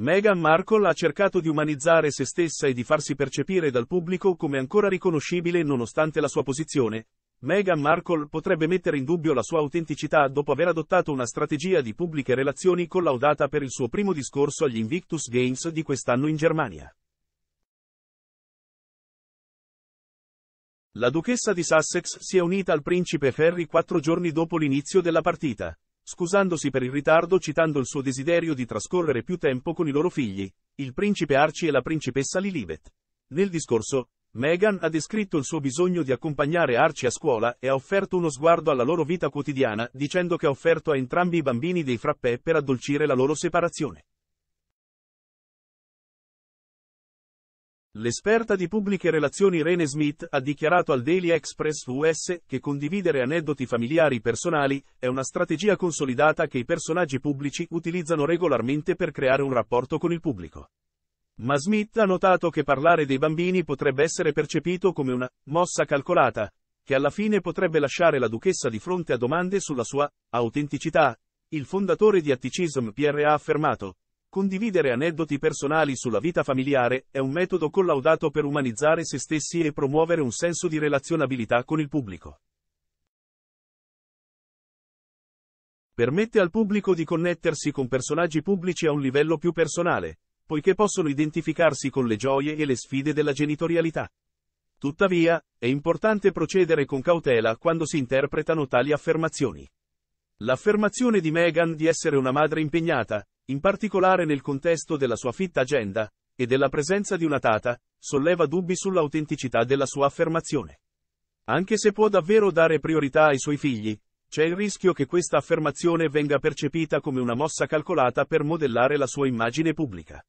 Meghan Markle ha cercato di umanizzare se stessa e di farsi percepire dal pubblico come ancora riconoscibile nonostante la sua posizione. Meghan Markle potrebbe mettere in dubbio la sua autenticità dopo aver adottato una strategia di pubbliche relazioni collaudata per il suo primo discorso agli Invictus Games di quest'anno in Germania. La duchessa di Sussex si è unita al principe Ferry quattro giorni dopo l'inizio della partita scusandosi per il ritardo citando il suo desiderio di trascorrere più tempo con i loro figli, il principe Archie e la principessa Lilibet. Nel discorso, Meghan ha descritto il suo bisogno di accompagnare Archie a scuola e ha offerto uno sguardo alla loro vita quotidiana dicendo che ha offerto a entrambi i bambini dei frappè per addolcire la loro separazione. L'esperta di pubbliche relazioni Rene Smith ha dichiarato al Daily Express US che condividere aneddoti familiari personali è una strategia consolidata che i personaggi pubblici utilizzano regolarmente per creare un rapporto con il pubblico. Ma Smith ha notato che parlare dei bambini potrebbe essere percepito come una mossa calcolata, che alla fine potrebbe lasciare la duchessa di fronte a domande sulla sua autenticità. Il fondatore di Atticism PR ha affermato, Condividere aneddoti personali sulla vita familiare è un metodo collaudato per umanizzare se stessi e promuovere un senso di relazionabilità con il pubblico. Permette al pubblico di connettersi con personaggi pubblici a un livello più personale, poiché possono identificarsi con le gioie e le sfide della genitorialità. Tuttavia, è importante procedere con cautela quando si interpretano tali affermazioni. L'affermazione di Meghan di essere una madre impegnata, in particolare nel contesto della sua fitta agenda, e della presenza di una tata, solleva dubbi sull'autenticità della sua affermazione. Anche se può davvero dare priorità ai suoi figli, c'è il rischio che questa affermazione venga percepita come una mossa calcolata per modellare la sua immagine pubblica.